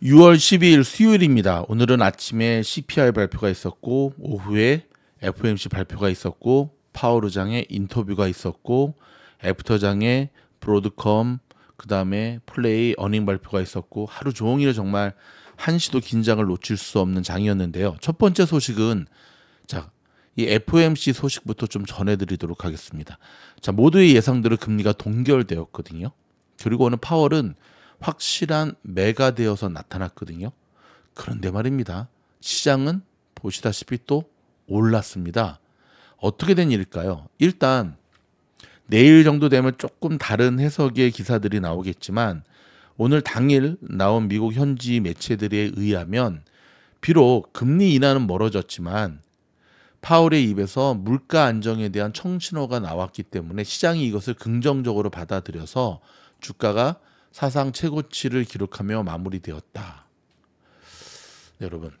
6월 12일 수요일입니다. 오늘은 아침에 CPI 발표가 있었고 오후에 FOMC 발표가 있었고 파월 의장의 인터뷰가 있었고 애프터장의 브로드컴 그다음에 플레이 어닝 발표가 있었고 하루 종일 정말 한시도 긴장을 놓칠 수 없는 장이었는데요. 첫 번째 소식은 자, 이 FOMC 소식부터 좀 전해 드리도록 하겠습니다. 자, 모두의 예상대로 금리가 동결되었거든요. 그리고 오늘 파월은 확실한 매가 되어서 나타났거든요. 그런데 말입니다. 시장은 보시다시피 또 올랐습니다. 어떻게 된 일일까요? 일단 내일 정도 되면 조금 다른 해석의 기사들이 나오겠지만 오늘 당일 나온 미국 현지 매체들에 의하면 비록 금리 인하는 멀어졌지만 파울의 입에서 물가 안정에 대한 청신호가 나왔기 때문에 시장이 이것을 긍정적으로 받아들여서 주가가 사상 최고치를 기록하며 마무리되었다. 네, 여러분,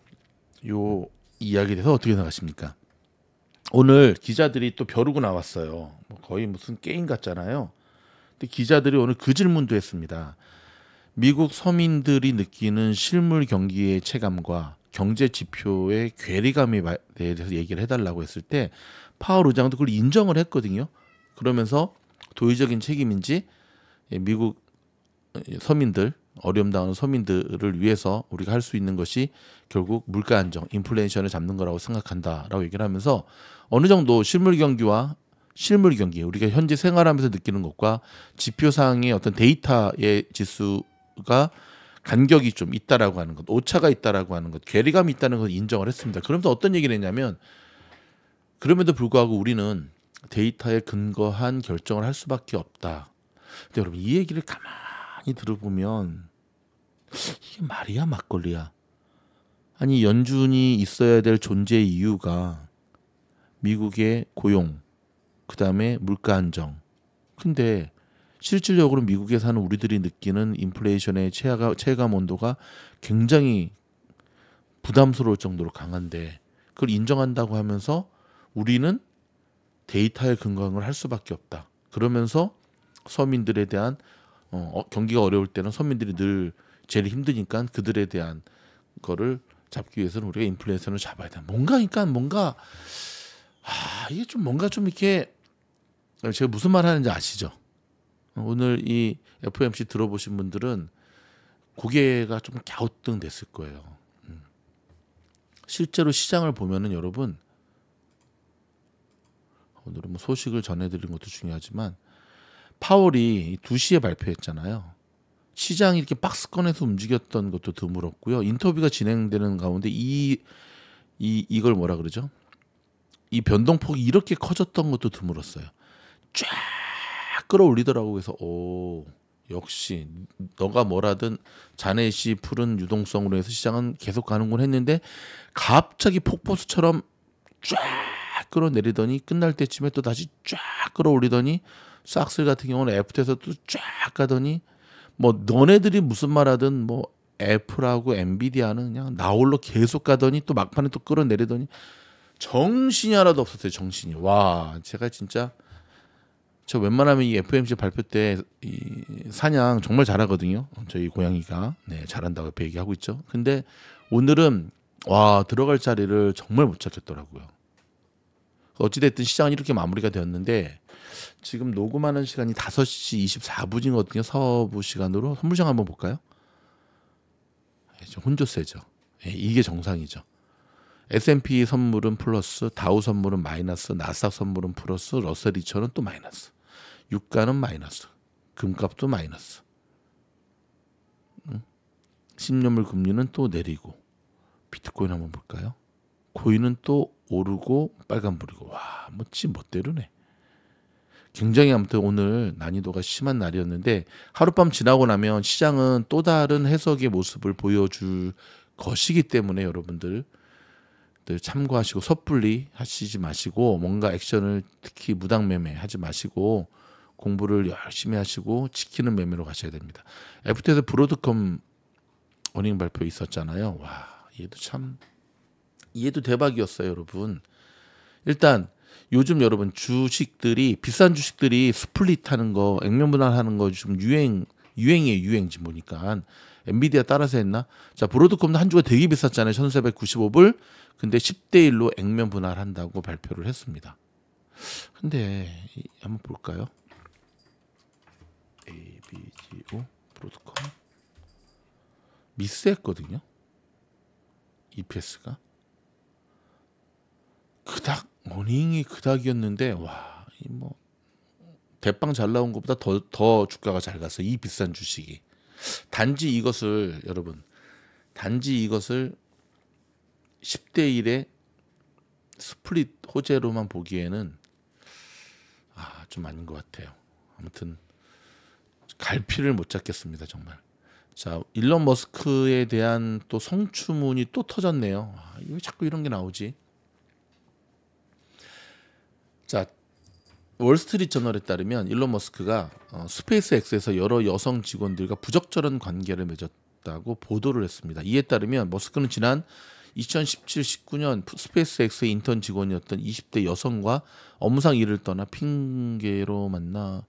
이 이야기에 대해서 어떻게 생각하십니까? 오늘 기자들이 또 벼르고 나왔어요. 뭐 거의 무슨 게임 같잖아요. 근데 기자들이 오늘 그 질문도 했습니다. 미국 서민들이 느끼는 실물 경기의 체감과 경제 지표의 괴리감에 대해서 얘기를 해달라고 했을 때 파월 의장도 그걸 인정을 했거든요. 그러면서 도의적인 책임인지 예, 미국 서민들 어려움 당하는 서민들을 위해서 우리가 할 수 있는 것이 결국 물가 안정, 인플레이션을 잡는 거라고 생각한다라고 얘기를 하면서 어느 정도 실물 경기와 실물 경기 우리가 현재 생활하면서 느끼는 것과 지표상의 어떤 데이터의 지수가 간격이 좀 있다라고 하는 것, 오차가 있다라고 하는 것, 괴리감이 있다는 것을 인정을 했습니다. 그러면서 어떤 얘기를 했냐면 그럼에도 불구하고 우리는 데이터에 근거한 결정을 할 수밖에 없다. 근데 여러분 이 얘기를 가만 가만히 들어보면 이게 말이야 막걸리야. 아니 연준이 있어야 될 존재 이유가 미국의 고용, 그 다음에 물가 안정. 근데 실질적으로 미국에 사는 우리들이 느끼는 인플레이션의 체감, 체감 온도가 굉장히 부담스러울 정도로 강한데 그걸 인정한다고 하면서 우리는 데이터의근거을할 수밖에 없다. 그러면서 서민들에 대한 어, 어, 경기가 어려울 때는 서민들이 늘 제일 힘드니까 그들에 대한 거를 잡기 위해서는 우리가 인플레이션을 잡아야 돼. 뭔가 그러니까 뭔가 아, 이게 좀 뭔가 좀 이렇게 제가 무슨 말 하는지 아시죠? 오늘 이 FOMC 들어보신 분들은 고개가 좀 갸우뚱 됐을 거예요. 음. 실제로 시장을 보면은 여러분 오늘은 뭐 소식을 전해드린 것도 중요하지만 파월이 2시에 발표했잖아요. 시장이 이렇게 박스권에서 움직였던 것도 드물었고요. 인터뷰가 진행되는 가운데 이, 이 이걸 뭐라 그러죠? 이 변동폭이 이렇게 커졌던 것도 드물었어요. 쫙 끌어올리더라고 그래서 오 역시 너가 뭐라든 자네시 푸른 유동성으로 해서 시장은 계속 가는군 했는데 갑자기 폭포수처럼 쫙 끌어내리더니 끝날 때쯤에 또 다시 쫙 끌어올리더니 싹슬 같은 경우는 애프터에서 또쫙 가더니 뭐 너네들이 무슨 말하든 뭐 애플하고 엔비디아는 그냥 나홀로 계속 가더니 또 막판에 또 끌어내리더니 정신이 하나도 없었어요 정신이 와 제가 진짜 저 웬만하면 이 FMC 발표 때 이 사냥 정말 잘하거든요 저희 고양이가 네 잘한다고 얘기하고 있죠 근데 오늘은 와 들어갈 자리를 정말 못 찾겠더라고요 어찌됐든 시장은 이렇게 마무리가 되었는데 지금 녹음하는 시간이 5시 2 4분이거든요 서부 시간으로 선물장 한번 볼까요? 예, 혼조세죠. 예, 이게 정상이죠. S&P 선물은 플러스, 다우 선물은 마이너스, 나스닥 선물은 플러스, 러셀 2000은 또 마이너스. 유가는 마이너스. 금값도 마이너스. 신념물 금리는 또 내리고. 비트코인 한번 볼까요? 고인은 또 오르고 빨간불이고 와 멋지 뭐 멋대로네. 굉장히 아무튼 오늘 난이도가 심한 날이었는데 하룻밤 지나고 나면 시장은 또 다른 해석의 모습을 보여줄 것이기 때문에 여러분들 참고하시고 섣불리 하시지 마시고 뭔가 액션을 특히 무당매매 하지 마시고 공부를 열심히 하시고 지키는 매매로 가셔야 됩니다. 애프터에서 브로드컴 어닝 발표 있었잖아요. 와 얘도 참 얘도 대박이었어요, 여러분. 일단 요즘 여러분 주식들이 비싼 주식들이 스플릿 하는 거, 액면 분할하는 거 지금 유행 유행의 유행지 보니까. 엔비디아 따라서 했나? 자, 브로드컴도 한 주가 되게 비쌌잖아요. 1,495불. 근데 10대 1로 액면 분할한다고 발표를 했습니다. 근데 한번 볼까요? ABGO 브로드컴 미스했거든요. EPS가 그닥 어닝이 그닥이었는데 와, 이 뭐 대빵 잘 나온 것보다 더 더 주가가 잘 가서 이 비싼 주식이. 단지 이것을 여러분 단지 이것을 10대 1의 스플릿 호재로만 보기에는 아, 좀 아닌 것 같아요. 아무튼 갈피를 못 잡겠습니다, 정말. 자, 일론 머스크에 대한 또 성추문이 또 터졌네요. 아, 왜 자꾸 이런 게 나오지? 자 월스트리트 저널에 따르면 일론 머스크가 어, 스페이스X에서 여러 여성 직원들과 부적절한 관계를 맺었다고 보도를 했습니다. 이에 따르면 머스크는 지난 2017-19년 스페이스X의 인턴 직원이었던 20대 여성과 업무상 일을 떠나 핑계로 만나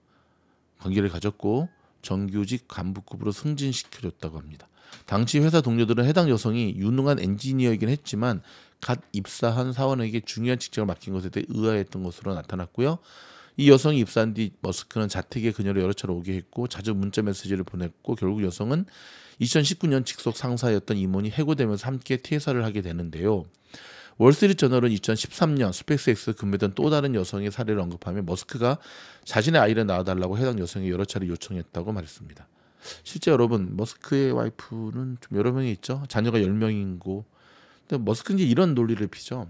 관계를 가졌고 정규직 간부급으로 승진시켜줬다고 합니다. 당시 회사 동료들은 해당 여성이 유능한 엔지니어이긴 했지만 갓 입사한 사원에게 중요한 직책을 맡긴 것에 대해 의아했던 것으로 나타났고요. 이 여성이 입사한 뒤 머스크는 자택에 그녀를 여러 차례 오게 했고 자주 문자 메시지를 보냈고 결국 여성은 2019년 직속 상사였던 임원이 해고되면서 함께 퇴사를 하게 되는데요. 월스트리트저널은 2013년 스페이스X 근무했던 또 다른 여성의 사례를 언급하며 머스크가 자신의 아이를 낳아달라고 해당 여성이 여러 차례 요청했다고 말했습니다. 실제 여러분 머스크의 와이프는 좀 여러 명이 있죠. 자녀가 10명이고 근데 머스크는 이제 이런 논리를 피죠.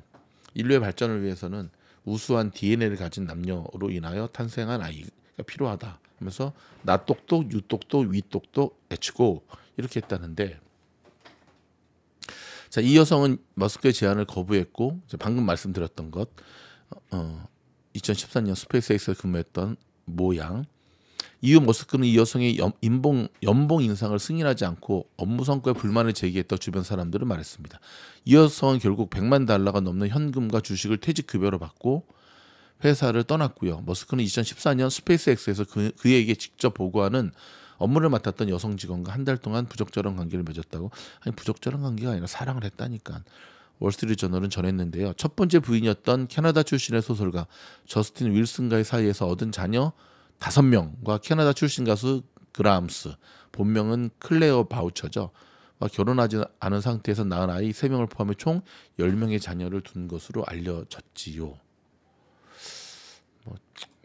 인류의 발전을 위해서는 우수한 DNA를 가진 남녀로 인하여 탄생한 아이가 필요하다 하면서 나 똑똑, 유 똑똑, 위 똑똑, 애치고 이렇게 했다는데 자, 이 여성은 머스크의 제안을 거부했고 이제 방금 말씀드렸던 것 어, 2014년 어, 스페이스X에 근무했던 모양 이후 머스크는 이 여성의 연봉, 연봉 인상을 승인하지 않고 업무 성과에 불만을 제기했다 주변 사람들은 말했습니다. 이 여성은 결국 100만 달러가 넘는 현금과 주식을 퇴직급여로 받고 회사를 떠났고요. 머스크는 2014년 스페이스X에서 그, 그에게 직접 보고하는 업무를 맡았던 여성 직원과 한 달 동안 부적절한 관계를 맺었다고 아니 부적절한 관계가 아니라 사랑을 했다니까 월스트리트저널은 전했는데요. 첫 번째 부인이었던 캐나다 출신의 소설가 저스틴 윌슨과의 사이에서 얻은 자녀 다섯 명과 캐나다 출신 가수 그람스 라 본명은 클레어 바우처죠. 결혼하지 않은 상태에서 낳은 아이 세명을 포함해 총 열명의 자녀를 둔 것으로 알려졌지요. 뭐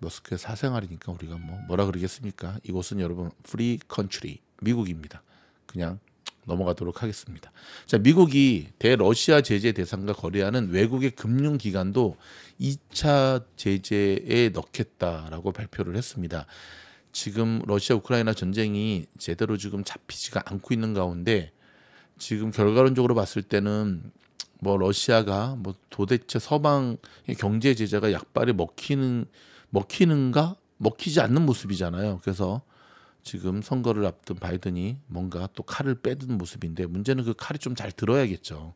머스크의 사생활이니까 우리가 뭐 뭐라 그러겠습니까? 이곳은 여러분 프리 컨츄리 미국입니다. 그냥 넘어가도록 하겠습니다. 자, 미국이 대러시아 제재 대상과 거래하는 외국의 금융기관도 2차 제재에 넣겠다라고 발표를 했습니다. 지금 러시아 우크라이나 전쟁이 제대로 지금 잡히지가 않고 있는 가운데 지금 결과론적으로 봤을 때는 뭐 러시아가 뭐 도대체 서방의 경제 제재가 약발이 먹히는 먹히는가 먹히지 않는 모습이잖아요. 그래서 지금 선거를 앞둔 바이든이 뭔가 또 칼을 빼든 모습인데 문제는 그 칼이 좀 잘 들어야겠죠.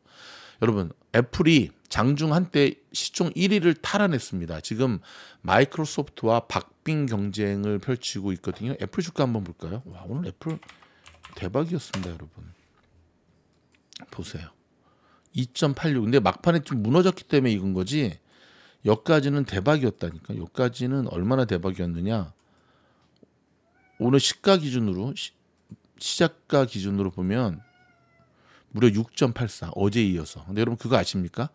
여러분 애플이 장중 한때 시총 1위를 탈환했습니다. 지금 마이크로소프트와 박빙 경쟁을 펼치고 있거든요. 애플 주가 한번 볼까요? 와 오늘 애플 대박이었습니다, 여러분. 보세요. 2.86. 근데 막판에 좀 무너졌기 때문에 이은 거지. 여기까지는 대박이었다니까. 여기까지는 얼마나 대박이었느냐. 오늘 시가 기준으로 시, 시작가 기준으로 보면 무려 6.84 어제 이어서. 근데 여러분 그거 아십니까?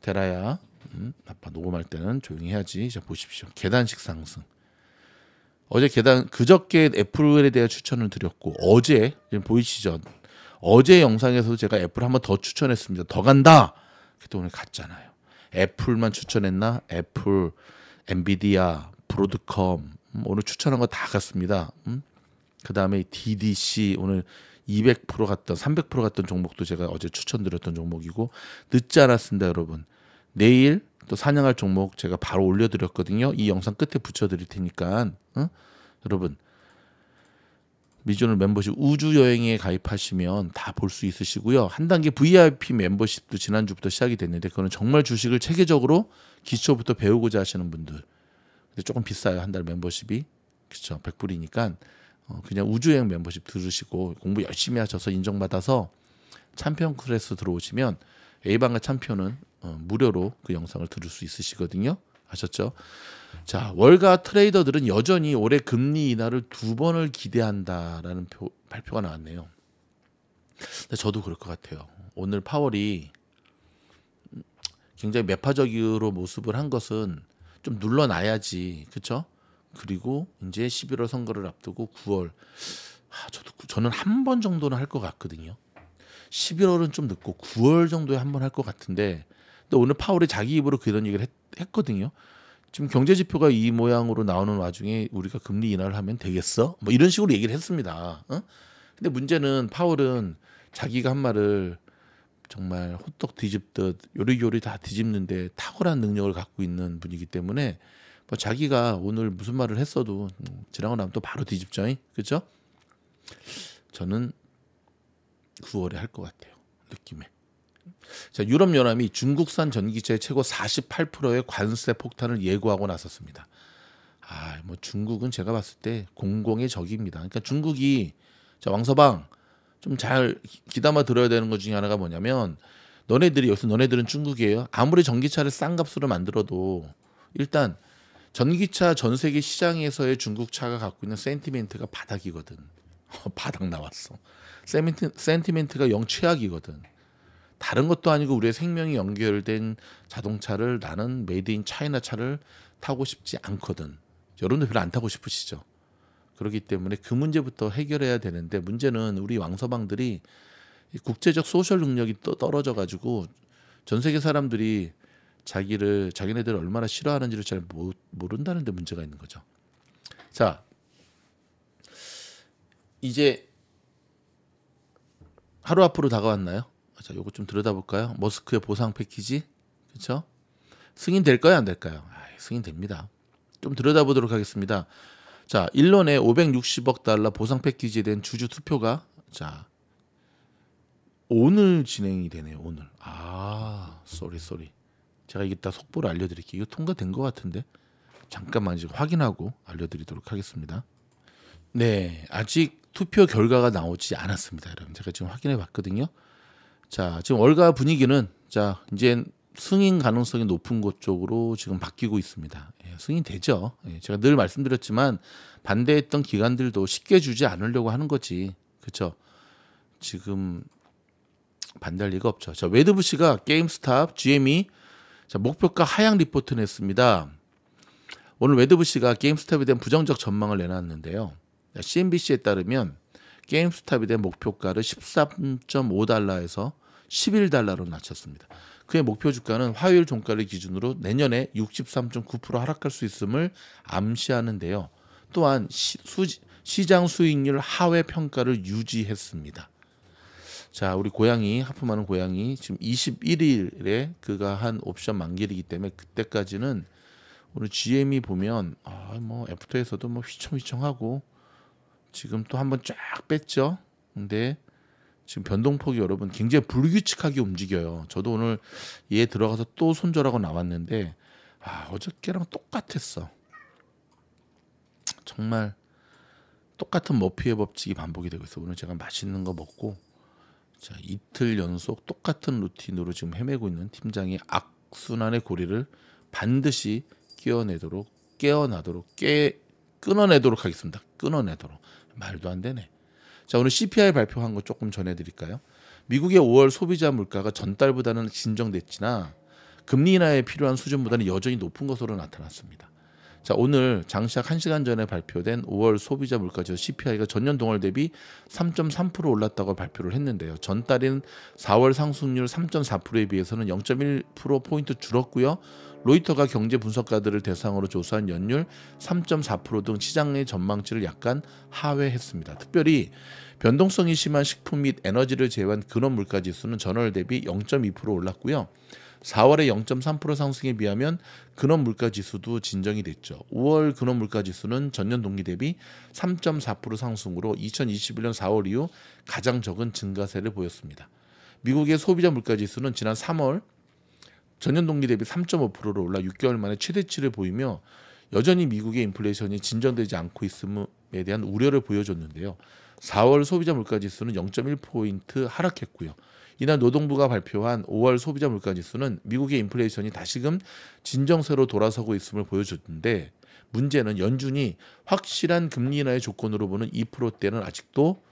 데라야 음, 아빠 녹음할 때는 조용히 해야지. 자 보십시오. 계단식 상승. 어제 계단 그저께 애플에 대해 추천을 드렸고 어제 지금 보이시죠? 어제 영상에서도 제가 애플 한번 더 추천했습니다. 더 간다. 그때 오늘 갔잖아요. 애플만 추천했나? 애플, 엔비디아, 브로드컴 음, 오늘 추천한 거다 갔습니다. 음? 그 다음에 DDC 오늘 200% 갔던 300% 갔던 종목도 제가 어제 추천드렸던 종목이고 늦지 않았습니다 여러분. 내일 또 사냥할 종목 제가 바로 올려드렸거든요. 이 영상 끝에 붙여드릴 테니까 응? 여러분 미주널 멤버십 우주 여행에 가입하시면 다 볼 수 있으시고요. 한 단계 VIP 멤버십도 지난주부터 시작이 됐는데 그거는 정말 주식을 체계적으로 기초부터 배우고자 하시는 분들. 근데 조금 비싸요. 한 달 멤버십이. 그렇죠. 100불이니까 어, 그냥 우주 여행 멤버십 들으시고 공부 열심히 하셔서 인정받아서 참피언 클래스 들어오시면 A방과 참피언은 어, 무료로 그 영상을 들을 수 있으시거든요. 아셨죠 자, 월가 트레이더들은 여전히 올해 금리 인하를 두 번을 기대한다라는 표, 발표가 나왔네요. 근데 저도 그럴 것 같아요. 오늘 파월이 굉장히 매파적으로 모습을 한 것은 좀 눌러놔야지, 그쵸 그리고 이제 11월 선거를 앞두고 9월 아, 저도 저는 한 번 정도는 할 것 같거든요. 11월은 좀 늦고 9월 정도에 한 번 할 것 같은데 또 오늘 파월이 자기 입으로 그런 얘기를 했, 거든요 지금 경제 지표가 이 모양으로 나오는 와중에 우리가 금리 인하를 하면 되겠어? 뭐 이런 식으로 얘기를 했습니다. 어? 근데 문제는 파월은 자기가 한 말을 정말 호떡 뒤집듯 요리요리 다 뒤집는데 탁월한 능력을 갖고 있는 분이기 때문에 뭐 자기가 오늘 무슨 말을 했어도 음, 지나고 나면 또 바로 뒤집죠잉 그죠? 저는 9월에 할 것 같아요 느낌에 자, 유럽 연합이 중국산 전기차의 최고 48%의 관세 폭탄을 예고하고 나섰습니다. 아, 뭐 중국은 제가 봤을 때 공공의 적입니다. 그러니까 중국이 자, 왕서방 좀잘 귀담아 들어야 되는 것 중에 하나가 뭐냐면 너네들이 여기서 너네들은 중국이에요. 아무리 전기차를 싼 값으로 만들어도 일단 전기차 전 세계 시장에서의 중국차가 갖고 있는 센티멘트가 바닥이거든. 바닥 나왔어. 센티멘트가 영 최악이거든. 다른 것도 아니고 우리의 생명이 연결된 자동차를 나는 메이드 인 차이나 차를 타고 싶지 않거든. 여러분도 별로 안 타고 싶으시죠? 그렇기 때문에 그 문제부터 해결해야 되는데 문제는 우리 왕서방들이 국제적 소셜 능력이 또 떨어져 가지고 전 세계 사람들이 자기를 자기네들을 얼마나 싫어하는지를 잘 모, 모른다는데 문제가 있는 거죠. 자, 이제 하루 앞으로 다가왔나요? 자, 요거 좀 들여다볼까요? 머스크의 보상 패키지, 그쵸 승인 될까요, 안 될까요? 아, 승인 됩니다. 좀 들여다보도록 하겠습니다. 자, 일론의 560억 달러 보상 패키지에 대한 주주 투표가 자 오늘 진행이 되네요. 오늘. 아, 쏘리 쏘리. 제가 이게 다 속보를 알려드릴게요. 이거 통과된 것 같은데 잠깐만 지금 확인하고 알려드리도록 하겠습니다. 네, 아직 투표 결과가 나오지 않았습니다, 여러분. 제가 지금 확인해 봤거든요. 자, 지금 월가 분위기는 자, 이제 승인 가능성이 높은 곳 쪽으로 지금 바뀌고 있습니다. 예, 승인 되죠. 예, 제가 늘 말씀드렸지만 반대했던 기관들도 쉽게 주지 않으려고 하는 거지. 그렇죠? 지금 반대할 리가 없죠. 자, 웨드부씨가 게임스탑, GM이 자, 목표가 하향 리포트 냈습니다. 오늘 웨드부씨가 게임스탑에 대한 부정적 전망을 내놨는데요. CNBC에 따르면 게임스탑이된 목표가를 13.5달러에서 11달러로 낮췄습니다. 그의 목표 주가는 화요일 종가를 기준으로 내년에 63.9% 하락할 수 있음을 암시하는데요. 또한 시, 수, 시장 수익률 하회 평가를 유지했습니다. 자, 우리 고양이 하품하는 고양이 지금 21일에 그가 한 옵션 만기일이기 때문에 그때까지는 오늘 GM이 보면 아 뭐 애프터에서도 뭐 휘청휘청하고 지금 또 한번 쫙 뺐죠. 근데 지금 변동폭이 여러분 굉장히 불규칙하게 움직여요. 저도 오늘 얘 들어가서 또 손절하고 나왔는데 아, 어저께랑 똑같았어. 정말 똑같은 머피의 법칙이 반복이 되고 있어. 오늘 제가 맛있는 거 먹고 자, 이틀 연속 똑같은 루틴으로 지금 헤매고 있는 팀장이 악순환의 고리를 반드시 끼어내도록 깨어나도록 깨 끊어내도록 하겠습니다. 끊어내도록. 말도 안 되네. 자, 오늘 CPI 발표한 거 조금 전해 드릴까요? 미국의 5월 소비자 물가가 전달보다는 진정됐지나 금리 인하에 필요한 수준보다는 여전히 높은 것으로 나타났습니다. 자, 오늘 장시작 1시간 전에 발표된 5월 소비자 물가지수 CPI가 전년 동월 대비 3.3% 올랐다고 발표를 했는데요. 전달인 4월 상승률 3.4%에 비해서는 0.1% 포인트 줄었고요. 로이터가 경제 분석가들을 대상으로 조사한 연율 3.4%등 시장의 전망치를 약간 하회했습니다. 특별히 변동성이 심한 식품 및 에너지를 제외한 근원 물가지수는 전월 대비 0.2% 올랐고요. 4월의 0.3% 상승에 비하면 근원 물가 지수도 진정이 됐죠. 5월 근원 물가 지수는 전년 동기 대비 3.4% 상승으로 2021년 4월 이후 가장 적은 증가세를 보였습니다. 미국의 소비자 물가 지수는 지난 3월 전년 동기 대비 3.5%로 올라 6개월 만에 최대치를 보이며 여전히 미국의 인플레이션이 진정되지 않고 있음에 대한 우려를 보여줬는데요. 4월 소비자 물가 지수는 0.1포인트 하락했고요. 이날 노동부가 발표한 5월 소비자 물가 지수는 미국의 인플레이션이 다시금 진정세로 돌아서고 있음을 보여줬는데 문제는 연준이 확실한 금리 인하의 조건으로 보는 2%대는 아직도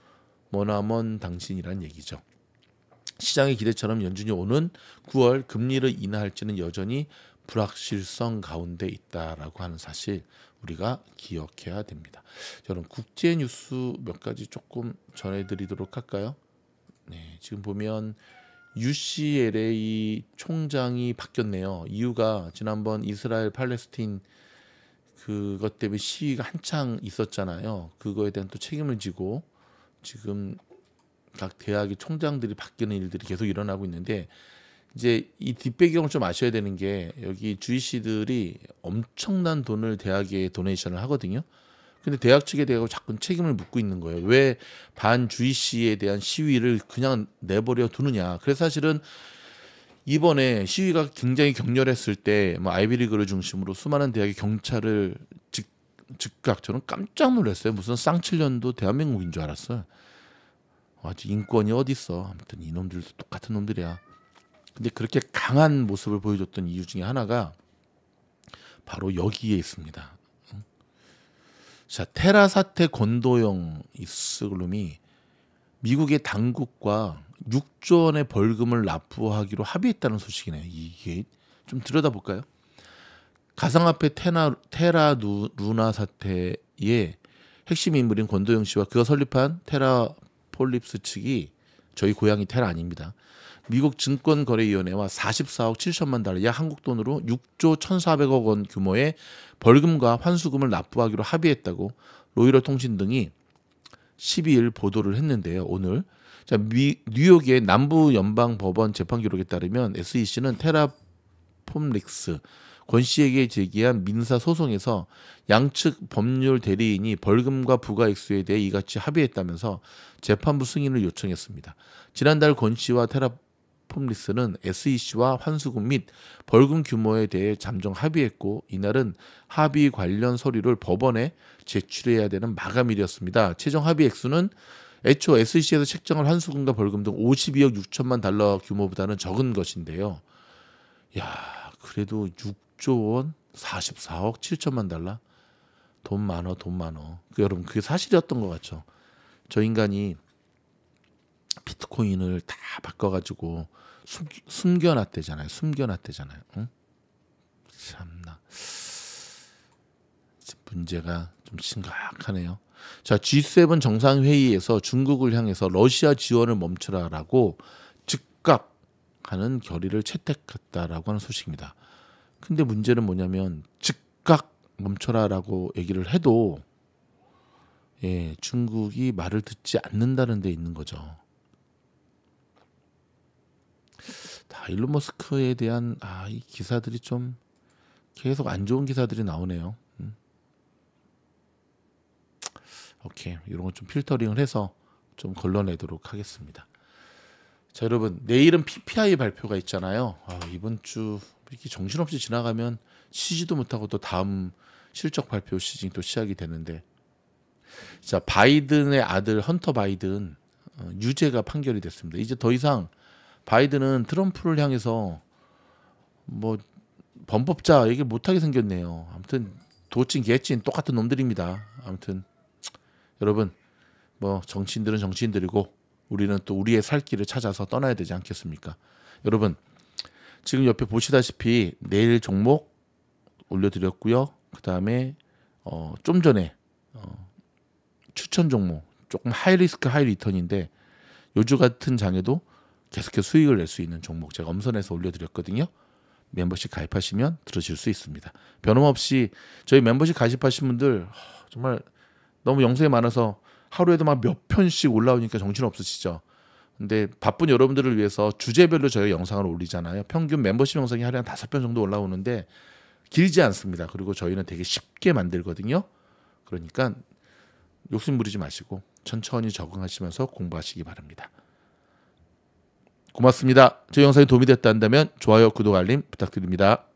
머나먼 당신이란 얘기죠. 시장의 기대처럼 연준이 오는 9월 금리를 인하할지는 여전히 불확실성 가운데 있다라고 하는 사실 우리가 기억해야 됩니다. 저는 국제 뉴스 몇 가지 조금 전해드리도록 할까요? 지금 보면 UCLA 총장이 바뀌었네요. 이유가 지난번 이스라엘 팔레스틴 그것 때문에 시위가 한창 있었잖아요. 그거에 대한 또 책임을 지고 지금 각 대학의 총장들이 바뀌는 일들이 계속 일어나고 있는데 이제 이 뒷배경을 좀 아셔야 되는 게 여기 주이시들이 엄청난 돈을 대학에 도네이션을 하거든요. 근데 대학 측에 대하고 자꾸 책임을 묻고 있는 거예요. 왜 반주희 씨에 대한 시위를 그냥 내버려 두느냐. 그래서 사실은 이번에 시위가 굉장히 격렬했을 때 뭐 아이비리그를 중심으로 수많은 대학의 경찰을 즉, 즉각 저는 깜짝 놀랐어요. 무슨 쌍칠년도 대한민국인 줄 알았어요. 아직 인권이 어딨어 아무튼 이놈들도 똑같은 놈들이야. 근데 그렇게 강한 모습을 보여줬던 이유 중에 하나가 바로 여기에 있습니다. 자 테라 사태 권도영 이스글룸이 미국의 당국과 6조 원의 벌금을 납부하기로 합의했다는 소식이네요. 이게 좀 들여다볼까요? 가상화폐 테나, 테라 누, 루나 사태의 핵심 인물인 권도영 씨와 그가 설립한 테라 폴립스 측이 저희 고향이 테아닙니다 미국 증권거래위원회와 44억 7천만 달러, 약 한국 돈으로 6조 1,400억 원 규모의 벌금과 환수금을 납부하기로 합의했다고 로이터 통신 등이 12일 보도를 했는데요. 오늘 자, 미, 뉴욕의 남부 연방 법원 재판 기록에 따르면 SEC는 테라폼릭스 권 씨에게 제기한 민사 소송에서 양측 법률 대리인이 벌금과 부과액수에 대해 이같이 합의했다면서 재판부 승인을 요청했습니다. 지난달 권 씨와 테라폼리스는 SEC와 환수금 및 벌금 규모에 대해 잠정 합의했고 이날은 합의 관련 서류를 법원에 제출해야 되는 마감일이었습니다. 최종 합의 액수는 애초 SEC에서 책정한 환수금과 벌금 등 52억 6천만 달러 규모보다는 적은 것인데요. 야, 그래도 6 6조 원 44억 7천만 달러 돈 많어 돈 많어 그 여러분 그게 사실이었던 것 같죠 저 인간이 비트코인을 다 바꿔가지고 숨, 겨놨대잖아요 숨겨놨대잖아요 응? 참나 문제가 좀 심각하네요 자 G7 정상회의에서 중국을 향해서 러시아 지원을 멈추라라고 즉각 하는 결의를 채택했다라고 하는 소식입니다 근데 문제는 뭐냐면 즉각 멈춰라라고 얘기를 해도 예, 중국이 말을 듣지 않는다는 데 있는 거죠. 다 일론 머스크에 대한 아, 이 기사들이 좀 계속 안 좋은 기사들이 나오네요. 음. 오케이. 이런 건 좀 필터링을 해서 좀 걸러내도록 하겠습니다. 자, 여러분, 내일은 PPI 발표가 있잖아요. 아, 이번 주 이렇게 정신없이 지나가면 쉬지도 못하고 또 다음 실적 발표 시즌 이또 시작이 되는데 자 바이든의 아들 헌터 바이든 어, 유죄가 판결이 됐습니다. 이제 더 이상 바이든은 트럼프를 향해서 뭐 범법자 얘기 못하게 생겼네요. 아무튼 도찐 개찐 똑같은 놈들입니다. 아무튼 여러분 뭐 정치인들은 정치인들이고 우리는 또 우리의 살 길을 찾아서 떠나야 되지 않겠습니까? 여러분 지금 옆에 보시다시피 내일 종목 올려드렸고요. 그 다음에 어, 좀 전에 어, 추천 종목 조금 하이리스크 하이리턴인데 요즘 같은 장에도 계속해서 수익을 낼 수 있는 종목 제가 엄선해서 올려드렸거든요. 멤버십 가입하시면 들으실 수 있습니다. 변함없이 저희 멤버십 가입하신 분들 정말 너무 영상이 많아서 하루에도 막 몇 편씩 올라오니까 정신 없으시죠. 근데 바쁜 여러분들을 위해서 주제별로 저희 영상을 올리잖아요. 평균 멤버십 영상이 하루에 한 다섯 편 정도 올라오는데 길지 않습니다. 그리고 저희는 되게 쉽게 만들거든요. 그러니까 욕심 부리지 마시고 천천히 적응하시면서 공부하시기 바랍니다. 고맙습니다. 저 영상이 도움이 됐다 한다면 좋아요, 구독, 알림 부탁드립니다.